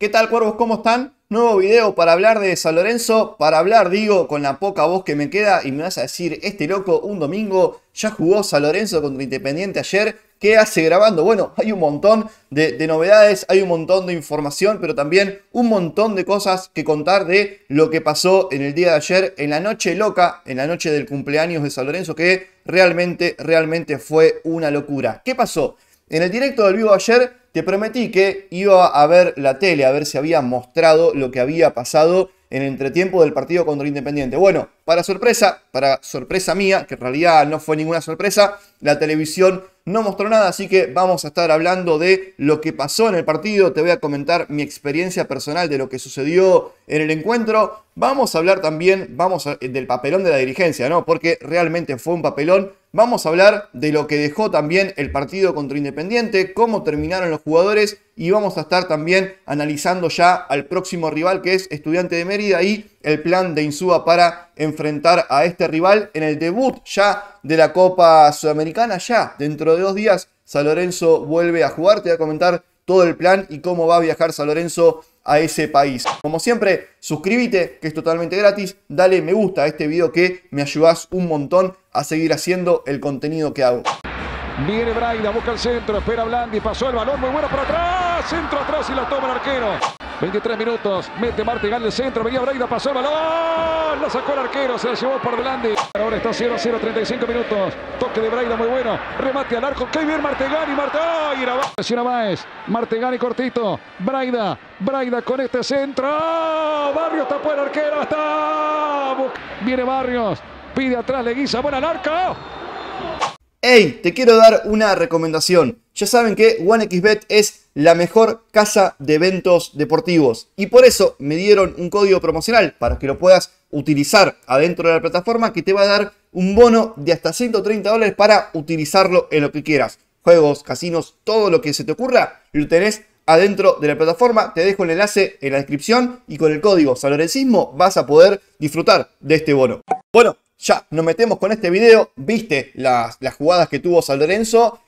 ¿Qué tal cuervos? ¿Cómo están? Nuevo video para hablar de San Lorenzo, para hablar, digo, con la poca voz que me queda y me vas a decir, este loco, un domingo, ya jugó San Lorenzo contra Independiente ayer, ¿qué hace grabando? Bueno, hay un montón de, novedades, hay un montón de información, pero también un montón de cosas que contar de lo que pasó en el día de ayer, en la noche loca, en la noche del cumpleaños de San Lorenzo, que realmente, realmente fue una locura. ¿Qué pasó? En el directo del vivo ayer te prometí que iba a ver la tele, a ver si había mostrado lo que había pasado en el entretiempo del partido contra Independiente. Bueno, para sorpresa, para sorpresa mía, que en realidad no fue ninguna sorpresa, la televisión no mostró nada, así que vamos a estar hablando de lo que pasó en el partido, te voy a comentar mi experiencia personal de lo que sucedió en el encuentro, Vamos a hablar también del papelón de la dirigencia, ¿no? Porque realmente fue un papelón. Vamos a hablar de lo que dejó también el partido contra Independiente, cómo terminaron los jugadores y vamos a estar también analizando ya al próximo rival que es Estudiante de Mérida y el plan de Insúa para enfrentar a este rival en el debut ya de la Copa Sudamericana. Ya dentro de dos días San Lorenzo vuelve a jugar. Te voy a comentar todo el plan y cómo va a viajar San Lorenzo a ese país. Como siempre, suscríbete, que es totalmente gratis, dale me gusta a este video que me ayudas un montón a seguir haciendo el contenido que hago. Viene Braida, busca el centro, espera Blandi, pasó el balón, muy bueno para atrás, centro atrás y la toma el arquero. 23 minutos, mete Martegán el centro, venía Braida, pasó el balón, la sacó el arquero, se la llevó por Blandi. Ahora está 0 0, 35 minutos, toque de Braida muy bueno, remate al arco, que bien Martegani, Martegani, era Martegán y cortito, Braida, Braida con este centro, Barrios tapó el arquero, está, viene Barrios, pide atrás, le guisa, buena al arco, Hey, te quiero dar una recomendación. Ya saben que OneXBet es la mejor casa de eventos deportivos y por eso me dieron un código promocional para que lo puedas utilizar adentro de la plataforma que te va a dar un bono de hasta 130 dólares para utilizarlo en lo que quieras. Juegos, casinos, todo lo que se te ocurra, lo tenés adentro de la plataforma. Te dejo el enlace en la descripción y con el código Salorencismo vas a poder disfrutar de este bono. Bueno, ya, nos metemos con este video. Viste las, jugadas que tuvo San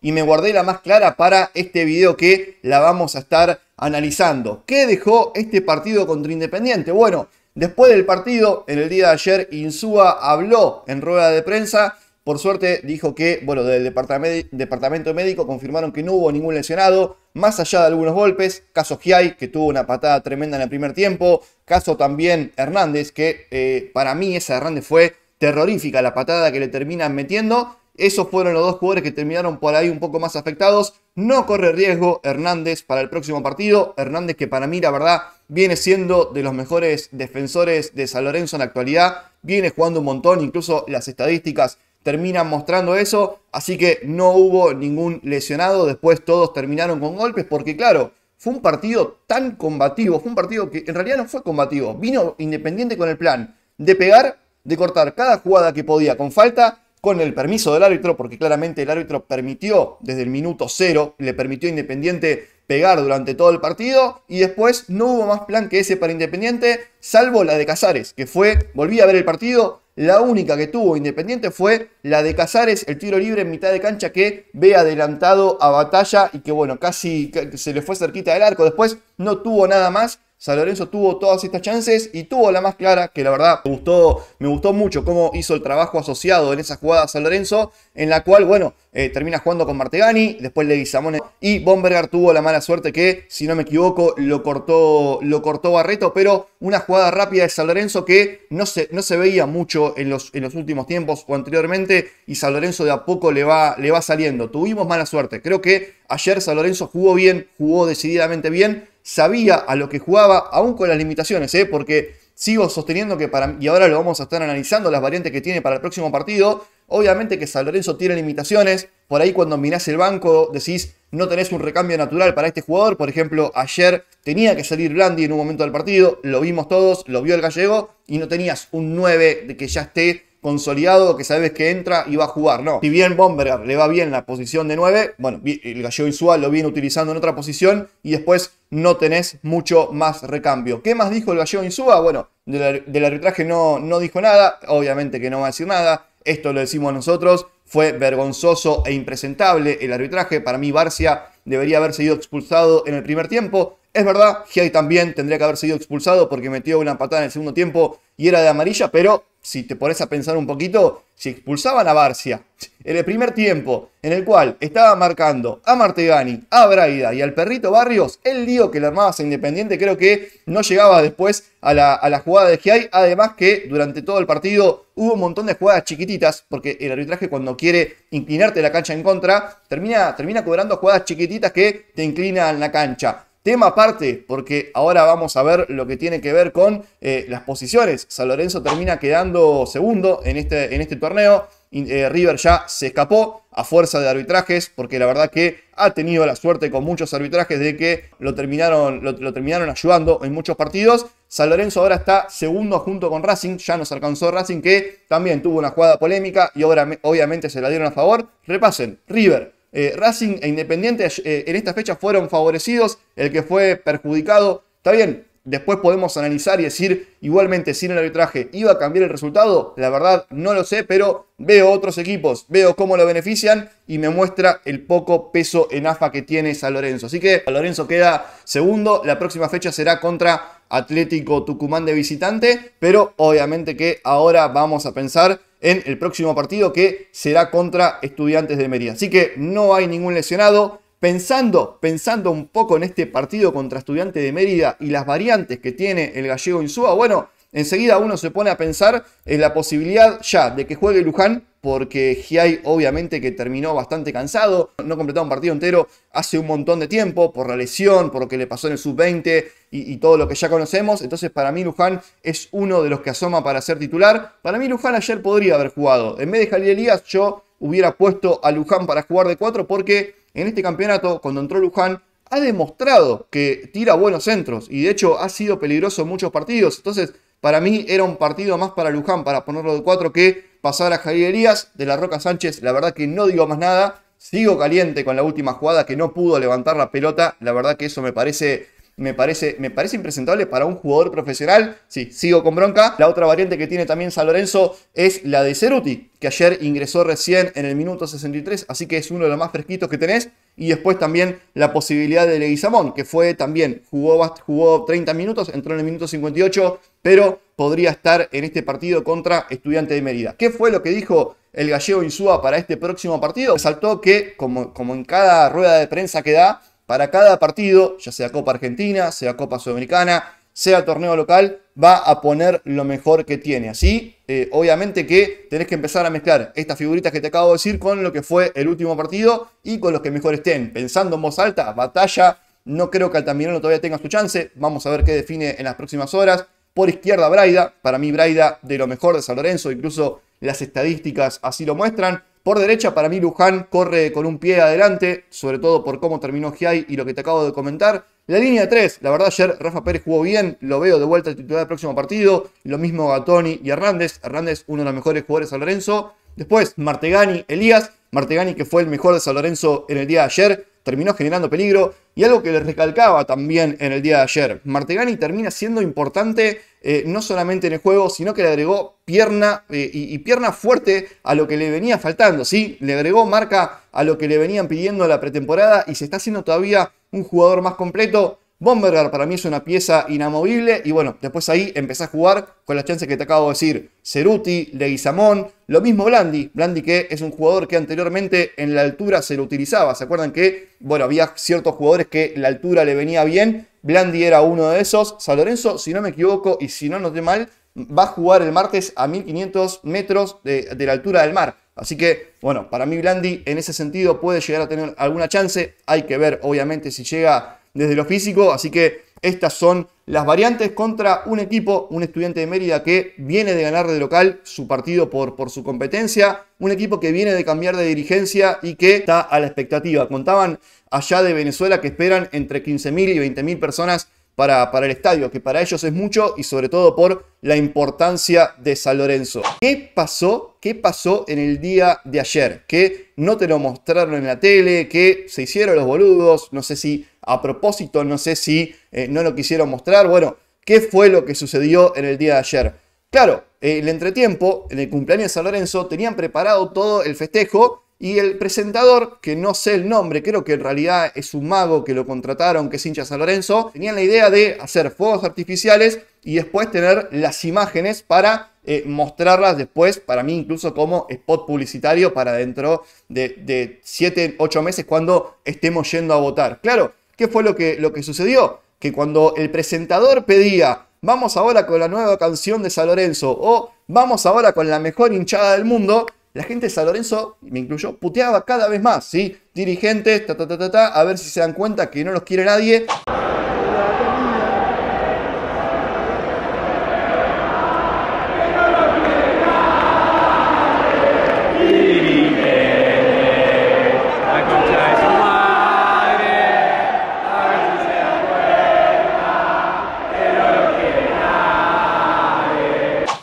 y me guardé la más clara para este video que la vamos a estar analizando. ¿Qué dejó este partido contra Independiente? Bueno, después del partido, en el día de ayer, Insúa habló en rueda de prensa. Por suerte dijo que, bueno, del departamento, médico confirmaron que no hubo ningún lesionado, más allá de algunos golpes. Caso Giai, que tuvo una patada tremenda en el primer tiempo. Caso también Hernández, que eh, para mí esa Hernández fue terrorífica la patada que le terminan metiendo. Esos fueron los dos jugadores que terminaron por ahí un poco más afectados. No corre riesgo Hernández para el próximo partido. Hernández que para mí la verdad viene siendo de los mejores defensores de San Lorenzo en la actualidad. Viene jugando un montón, incluso las estadísticas terminan mostrando eso. Así que no hubo ningún lesionado. Después todos terminaron con golpes porque claro, fue un partido tan combativo. Fue un partido que en realidad no fue combativo. Vino Independiente con el plan de pegar de cortar cada jugada que podía con falta, con el permiso del árbitro, porque claramente el árbitro permitió desde el minuto cero, le permitió a Independiente pegar durante todo el partido y después no hubo más plan que ese para Independiente, salvo la de Casares, que fue, volví a ver el partido, la única que tuvo Independiente fue la de Casares, el tiro libre en mitad de cancha que ve adelantado a batalla y que bueno, casi se le fue cerquita del arco, después no tuvo nada más San Lorenzo tuvo todas estas chances y tuvo la más clara, que la verdad me gustó, mucho cómo hizo el trabajo asociado en esa jugada San Lorenzo, en la cual, bueno, eh, termina jugando con Martegani, después Leguizamón y Bomberger tuvo la mala suerte que, si no me equivoco, lo cortó, lo cortó Barreto, pero una jugada rápida de San Lorenzo que no se, no se veía mucho en los, últimos tiempos o anteriormente y San Lorenzo de a poco le va, le va saliendo. Tuvimos mala suerte, creo que ayer San Lorenzo jugó bien, jugó decididamente bien, sabía a lo que jugaba, aún con las limitaciones, ¿eh? porque sigo sosteniendo que para, y ahora lo vamos a estar analizando, las variantes que tiene para el próximo partido, obviamente que San Lorenzo tiene limitaciones, por ahí cuando mirás el banco decís, no tenés un recambio natural para este jugador, por ejemplo, ayer tenía que salir Blandi en un momento del partido, lo vimos todos, lo vio el gallego, y no tenías un 9 de que ya esté consolidado que sabes que entra y va a jugar. No, si bien Bomberger le va bien la posición de 9, bueno, el gallego Insúa lo viene utilizando en otra posición y después no tenés mucho más recambio. ¿Qué más dijo el gallego Insúa? Bueno, del, arbitraje no, no dijo nada, obviamente que no va a decir nada, esto lo decimos nosotros, fue vergonzoso e impresentable el arbitraje, para mí Barcia debería haber sido expulsado en el primer tiempo, es verdad, Giai también tendría que haber sido expulsado porque metió una patada en el segundo tiempo y era de amarilla, pero si te pones a pensar un poquito, si expulsaban a Barcia en el primer tiempo, en el cual estaba marcando a Martegani, a Braida y al perrito Barrios, el lío que armabas armaba Independiente creo que no llegaba después a la, jugada de Giai. Además que durante todo el partido hubo un montón de jugadas chiquititas, porque el arbitraje cuando quiere inclinarte la cancha en contra, termina, termina cobrando jugadas chiquititas que te inclinan la cancha. Tema aparte, porque ahora vamos a ver lo que tiene que ver con eh, las posiciones. San Lorenzo termina quedando segundo en este, en este torneo. Eh, River ya se escapó a fuerza de arbitrajes, porque la verdad que ha tenido la suerte con muchos arbitrajes de que lo terminaron, lo terminaron ayudando en muchos partidos. San Lorenzo ahora está segundo junto con Racing, ya nos alcanzó Racing que también tuvo una jugada polémica y ahora obviamente se la dieron a favor. Repasen, River, eh, Racing e Independiente eh, en esta fecha fueron favorecidos, el que fue perjudicado, está bien, después podemos analizar y decir igualmente sin el arbitraje iba a cambiar el resultado, la verdad no lo sé, pero veo otros equipos, veo cómo lo benefician y me muestra el poco peso en AFA que tiene San Lorenzo. Así que San Lorenzo queda segundo, la próxima fecha será contra Atlético Tucumán de visitante, pero obviamente que ahora vamos a pensar en el próximo partido que será contra Estudiantes de Mérida. Así que no hay ningún lesionado. Pensando, pensando un poco en este partido contra Estudiantes de Mérida y las variantes que tiene el gallego Insúa, bueno, enseguida uno se pone a pensar en la posibilidad ya de que juegue Luján, porque Giai obviamente que terminó bastante cansado, no completaba un partido entero hace un montón de tiempo por la lesión, por lo que le pasó en el sub-20 y, todo lo que ya conocemos. Entonces para mí Luján es uno de los que asoma para ser titular. Para mí Luján ayer podría haber jugado. En vez de Jalil Elías yo hubiera puesto a Luján para jugar de 4 porque en este campeonato cuando entró Luján ha demostrado que tira buenos centros y de hecho ha sido peligroso en muchos partidos. Entonces para mí era un partido más para Luján, para ponerlo de cuatro, que pasar a Javier Elías. De la Roca Sánchez, la verdad que no digo más nada. Sigo caliente con la última jugada que no pudo levantar la pelota. La verdad que eso me parece me parece, me parece impresentable para un jugador profesional. Sí, sigo con bronca. La otra variante que tiene también San Lorenzo es la de Ceruti, que ayer ingresó recién en el minuto 63, así que es uno de los más fresquitos que tenés. Y después también la posibilidad de Leguizamón, que fue también, jugó, jugó 30 minutos, entró en el minuto 58, pero podría estar en este partido contra Estudiante de Mérida. ¿Qué fue lo que dijo el gallego Insúa para este próximo partido? Resaltó que, como, como en cada rueda de prensa que da, para cada partido, ya sea Copa Argentina, sea Copa Sudamericana, sea torneo local, va a poner lo mejor que tiene. Así, eh, obviamente que tenés que empezar a mezclar estas figuritas que te acabo de decir con lo que fue el último partido y con los que mejor estén. Pensando en voz alta, batalla, no creo que Altamirano todavía tenga su chance. Vamos a ver qué define en las próximas horas. Por izquierda, Braida. Para mí, Braida de lo mejor de San Lorenzo, incluso las estadísticas así lo muestran. Por derecha, para mí Luján corre con un pie adelante, sobre todo por cómo terminó Giai y lo que te acabo de comentar. La línea 3, la verdad ayer Rafa Pérez jugó bien, lo veo de vuelta al titular del próximo partido, lo mismo Gatoni y Hernández, Hernández uno de los mejores jugadores de San Lorenzo. Después Martegani, Elías, Martegani que fue el mejor de San Lorenzo en el día de ayer, terminó generando peligro. Y algo que les recalcaba también en el día de ayer, Martegani termina siendo importante eh, no solamente en el juego, sino que le agregó pierna eh, y, y, pierna fuerte a lo que le venía faltando, ¿sí? Le agregó marca a lo que le venían pidiendo la pretemporada y se está haciendo todavía un jugador más completo. Bomberger para mí es una pieza inamovible y bueno, después ahí empecé a jugar con las chances que te acabo de decir. Ceruti, Leguizamón, lo mismo Blandi. Blandi que es un jugador que anteriormente en la altura se lo utilizaba. ¿Se acuerdan que, bueno, había ciertos jugadores que la altura le venía bien? Blandi era uno de esos. San Lorenzo, si no me equivoco y si no noté mal, va a jugar el martes a 1500 metros de, de la altura del mar. Así que, bueno, para mí Blandi en ese sentido puede llegar a tener alguna chance. Hay que ver, obviamente, si llega desde lo físico, así que estas son las variantes contra un equipo, un estudiante de Mérida que viene de ganar de local su partido por, por, su competencia, un equipo que viene de cambiar de dirigencia y que está a la expectativa. Contaban allá de Venezuela que esperan entre 15.000 y 20.000 personas para, el estadio, que para ellos es mucho y sobre todo por la importancia de San Lorenzo. ¿Qué pasó? ¿Qué pasó en el día de ayer? Que no te lo mostraron en la tele, que se hicieron los boludos, no sé si a propósito, no sé si eh, no lo quisieron mostrar. Bueno, ¿qué fue lo que sucedió en el día de ayer? Claro, el entretiempo, en el cumpleaños de San Lorenzo, tenían preparado todo el festejo y el presentador, que no sé el nombre, creo que en realidad es un mago que lo contrataron, que es hincha San Lorenzo, tenían la idea de hacer fuegos artificiales y después tener las imágenes para eh, mostrarlas después, para mí incluso como spot publicitario para dentro de 7, 8 meses cuando estemos yendo a votar. Claro, ¿qué fue lo que, lo que sucedió? Que cuando el presentador pedía vamos ahora con la nueva canción de San Lorenzo o vamos ahora con la mejor hinchada del mundo, la gente de San Lorenzo, me incluyo, puteaba cada vez más, ¿sí? Dirigentes, ta, ta, ta, ta, ta, a ver si se dan cuenta que no los quiere nadie.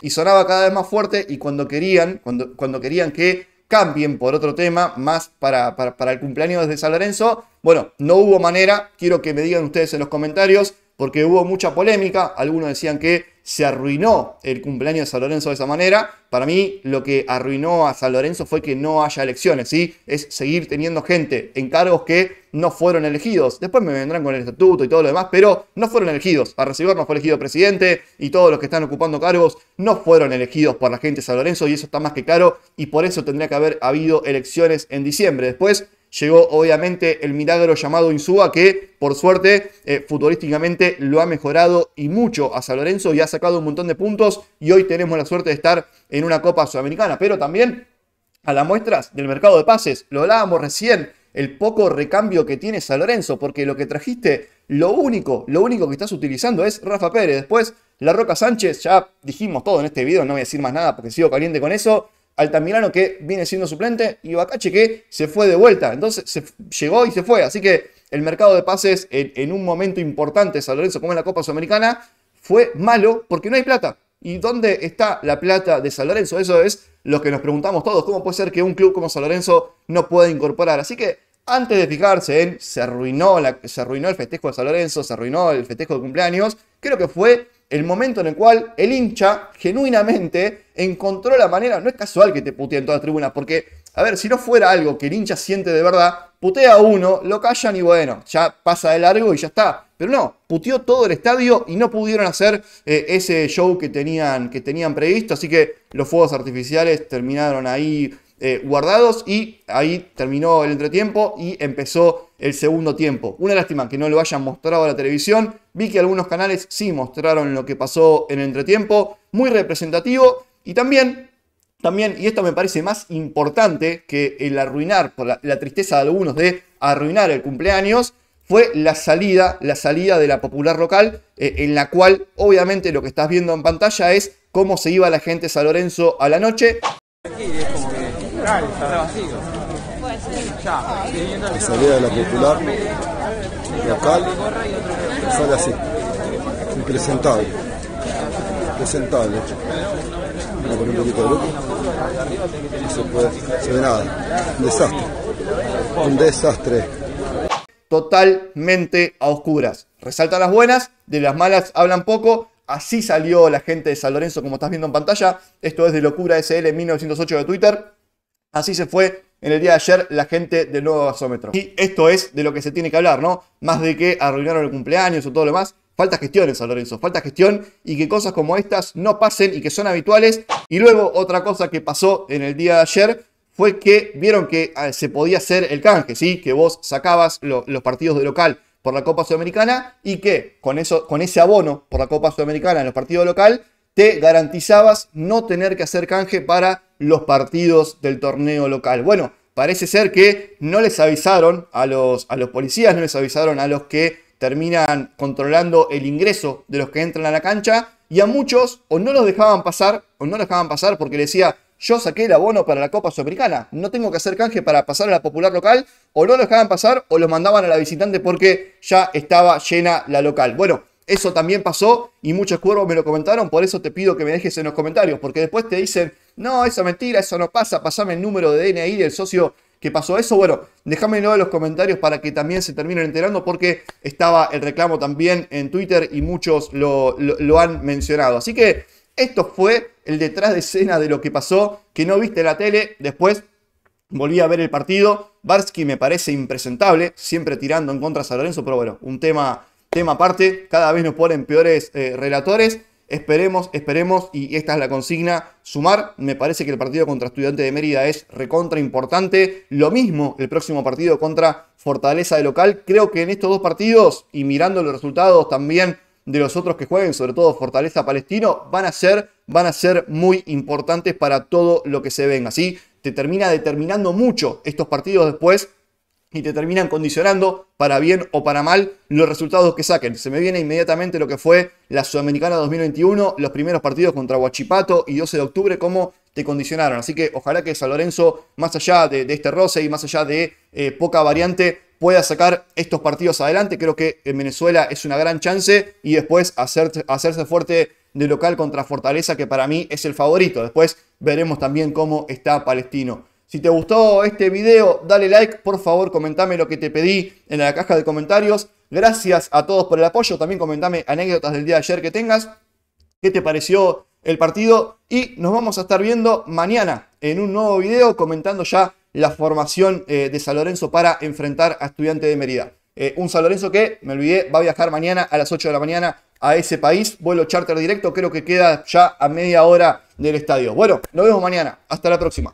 y sonaba cada vez más fuerte y cuando querían, cuando, cuando querían que cambien por otro tema más para, para, para el cumpleaños de San Lorenzo, bueno, no hubo manera, quiero que me digan ustedes en los comentarios, porque hubo mucha polémica, algunos decían que se arruinó el cumpleaños de San Lorenzo de esa manera. Para mí, lo que arruinó a San Lorenzo fue que no haya elecciones, ¿sí? Es seguir teniendo gente en cargos que no fueron elegidos. Después me vendrán con el estatuto y todo lo demás, pero no fueron elegidos. A recibirnos fue elegido presidente y todos los que están ocupando cargos no fueron elegidos por la gente de San Lorenzo y eso está más que claro y por eso tendría que haber habido elecciones en diciembre. Después, Llegó obviamente el milagro llamado Insúa, que por suerte eh, futbolísticamente lo ha mejorado y mucho a San Lorenzo y ha sacado un montón de puntos y hoy tenemos la suerte de estar en una Copa Sudamericana, pero también a las muestras del mercado de pases. Lo hablábamos recién, el poco recambio que tiene San Lorenzo, porque lo que trajiste, lo único, lo único que estás utilizando es Rafa Pérez. Después, La Roca Sánchez, ya dijimos todo en este video, no voy a decir más nada porque sigo caliente con eso. Altamirano que viene siendo suplente y Bacache que se fue de vuelta. Entonces se llegó y se fue. Así que el mercado de pases en, un momento importante, San Lorenzo, como en la Copa Sudamericana, fue malo porque no hay plata. ¿Y dónde está la plata de San Lorenzo? Eso es lo que nos preguntamos todos. ¿Cómo puede ser que un club como San Lorenzo no pueda incorporar? Así que antes de fijarse en se arruinó, se arruinó el festejo de San Lorenzo, se arruinó el festejo de cumpleaños, creo que fue el momento en el cual el hincha genuinamente encontró la manera, no es casual que te puteen todas las tribunas, porque, a ver, si no fuera algo que el hincha siente de verdad, putea a uno, lo callan y bueno, ya pasa de largo y ya está. Pero no, puteó todo el estadio y no pudieron hacer eh, ese show que tenían, que tenían previsto, así que los fuegos artificiales terminaron ahí eh, guardados y ahí terminó el entretiempo y empezó el segundo tiempo. Una lástima que no lo hayan mostrado a la televisión. Vi que algunos canales sí mostraron lo que pasó en el entretiempo, muy representativo y también, también y esto me parece más importante que el arruinar, por la, tristeza de algunos de arruinar el cumpleaños, fue la salida, la salida de la popular local, eh, en la cual obviamente lo que estás viendo en pantalla es cómo se iba la gente a San Lorenzo a la noche. Está salida de la popular local sale así. presentable, presentable. a un poquito de se puede, se ve nada. desastre. Un desastre. Totalmente a oscuras. Resalta las buenas, de las malas hablan poco. Así salió la gente de San Lorenzo, como estás viendo en pantalla. Esto es de Locura SL 1908 de Twitter. Así se fue en el día de ayer la gente del nuevo gasómetro. Y esto es de lo que se tiene que hablar, ¿no? Más de que arruinaron el cumpleaños o todo lo demás. Falta gestión en San Lorenzo, falta gestión y que cosas como estas no pasen y que son habituales. Y luego otra cosa que pasó en el día de ayer fue que vieron que ah, se podía hacer el canje, ¿sí? Que vos sacabas los partidos de local por la Copa Sudamericana y que con, eso, con ese abono por la Copa Sudamericana en los partidos de local te garantizabas no tener que hacer canje para los partidos del torneo local. Bueno, parece ser que no les avisaron a los, a los policías, no les avisaron a los que terminan controlando el ingreso de los que entran a la cancha y a muchos o no los dejaban pasar o no los dejaban pasar porque decía yo saqué el abono para la Copa Sudamericana, no tengo que hacer canje para pasar a la popular local o no los dejaban pasar o los mandaban a la visitante porque ya estaba llena la local. Bueno, eso también pasó y muchos cuervos me lo comentaron, por eso te pido que me dejes en los comentarios, porque después te dicen, no, eso mentira, eso no pasa, pasame el número de DNI del socio que pasó eso. Bueno, déjamelo en los comentarios para que también se terminen enterando, porque estaba el reclamo también en Twitter y muchos lo, lo, han mencionado. Así que esto fue el detrás de escena de lo que pasó, que no viste la tele, después volví a ver el partido. Barsky me parece impresentable, siempre tirando en contra a Lorenzo, pero bueno, un tema tema aparte, cada vez nos ponen peores eh, relatores. Esperemos, esperemos, y esta es la consigna, sumar. Me parece que el partido contra Estudiante de Mérida es recontra importante. Lo mismo el próximo partido contra Fortaleza de local. Creo que en estos dos partidos, y mirando los resultados también de los otros que jueguen, sobre todo Fortaleza Palestino, van a ser, van a ser muy importantes para todo lo que se venga. Así Te termina determinando mucho estos partidos después y te terminan condicionando para bien o para mal los resultados que saquen. Se me viene inmediatamente lo que fue la Sudamericana 2021, los primeros partidos contra Huachipato y 12 de octubre, cómo te condicionaron. Así que ojalá que San Lorenzo, más allá de, este roce y más allá de eh, poca variante, pueda sacar estos partidos adelante. Creo que en Venezuela es una gran chance y después hacerse fuerte de local contra Fortaleza, que para mí es el favorito. Después veremos también cómo está Palestino. Si te gustó este video, dale like, por favor comentame lo que te pedí en la caja de comentarios. Gracias a todos por el apoyo, también comentame anécdotas del día de ayer que tengas, qué te pareció el partido y nos vamos a estar viendo mañana en un nuevo video comentando ya la formación eh, de San Lorenzo para enfrentar a Estudiantes de Mérida. Eh, un San Lorenzo que, me olvidé, va a viajar mañana a las 8 de la mañana a ese país. Vuelo charter directo, creo que queda ya a media hora del estadio. Bueno, nos vemos mañana. Hasta la próxima.